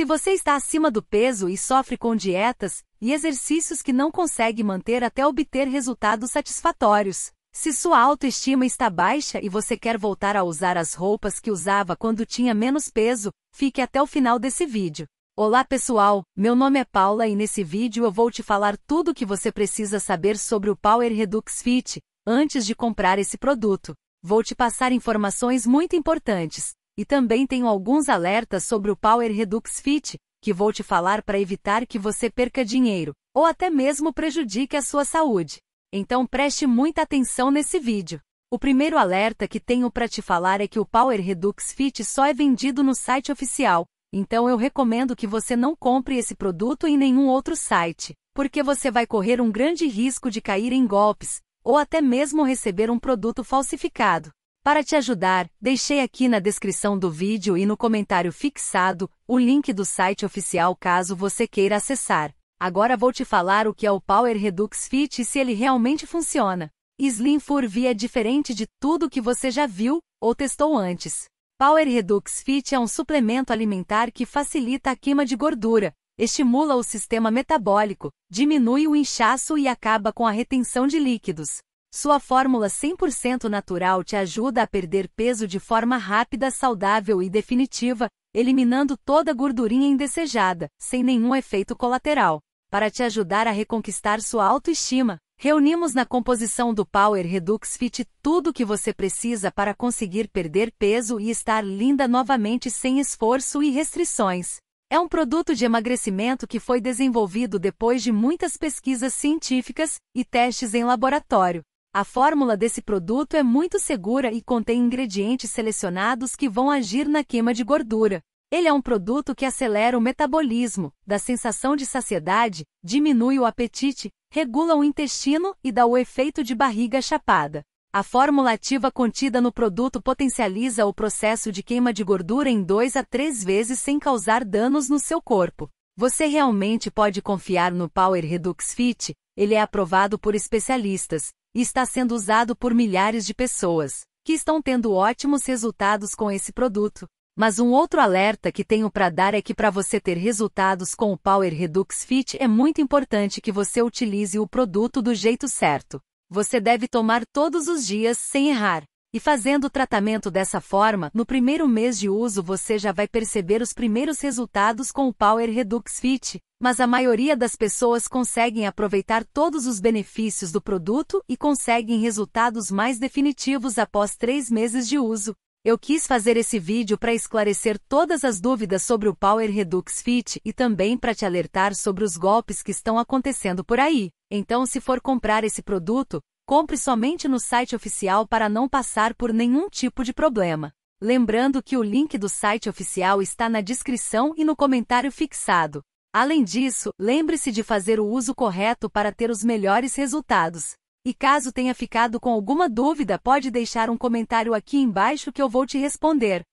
Se você está acima do peso e sofre com dietas e exercícios que não consegue manter até obter resultados satisfatórios, se sua autoestima está baixa e você quer voltar a usar as roupas que usava quando tinha menos peso, fique até o final desse vídeo. Olá pessoal, meu nome é Paula e nesse vídeo eu vou te falar tudo o que você precisa saber sobre o Power Redux Fit, antes de comprar esse produto. Vou te passar informações muito importantes, e também tenho alguns alertas sobre o Power Redux Fit, que vou te falar para evitar que você perca dinheiro, ou até mesmo prejudique a sua saúde. Então preste muita atenção nesse vídeo. O primeiro alerta que tenho para te falar é que o Power Redux Fit só é vendido no site oficial, então eu recomendo que você não compre esse produto em nenhum outro site, porque você vai correr um grande risco de cair em golpes, ou até mesmo receber um produto falsificado. Para te ajudar, deixei aqui na descrição do vídeo e no comentário fixado o link do site oficial caso você queira acessar. Agora vou te falar o que é o Power Redux Fit e se ele realmente funciona. Slim Furvi é diferente de tudo que você já viu ou testou antes. Power Redux Fit é um suplemento alimentar que facilita a queima de gordura, estimula o sistema metabólico, diminui o inchaço e acaba com a retenção de líquidos. Sua fórmula 100% natural te ajuda a perder peso de forma rápida, saudável e definitiva, eliminando toda gordurinha indesejada, sem nenhum efeito colateral. Para te ajudar a reconquistar sua autoestima, reunimos na composição do Power Redux Fit tudo o que você precisa para conseguir perder peso e estar linda novamente sem esforço e restrições. É um produto de emagrecimento que foi desenvolvido depois de muitas pesquisas científicas e testes em laboratório. A fórmula desse produto é muito segura e contém ingredientes selecionados que vão agir na queima de gordura. Ele é um produto que acelera o metabolismo, dá sensação de saciedade, diminui o apetite, regula o intestino e dá o efeito de barriga chapada. A fórmula ativa contida no produto potencializa o processo de queima de gordura em 2 a 3 vezes sem causar danos no seu corpo. Você realmente pode confiar no Power Redux Fit? Ele é aprovado por especialistas, e está sendo usado por milhares de pessoas, que estão tendo ótimos resultados com esse produto. Mas um outro alerta que tenho para dar é que para você ter resultados com o Power Redux Fit é muito importante que você utilize o produto do jeito certo. Você deve tomar todos os dias sem errar. E fazendo o tratamento dessa forma, no primeiro mês de uso você já vai perceber os primeiros resultados com o Power Redux Fit, mas a maioria das pessoas conseguem aproveitar todos os benefícios do produto e conseguem resultados mais definitivos após três meses de uso. Eu quis fazer esse vídeo para esclarecer todas as dúvidas sobre o Power Redux Fit e também para te alertar sobre os golpes que estão acontecendo por aí. Então, se for comprar esse produto, Compre somente no site oficial para não passar por nenhum tipo de problema. Lembrando que o link do site oficial está na descrição e no comentário fixado. Além disso, lembre-se de fazer o uso correto para ter os melhores resultados. E caso tenha ficado com alguma dúvida, pode deixar um comentário aqui embaixo que eu vou te responder.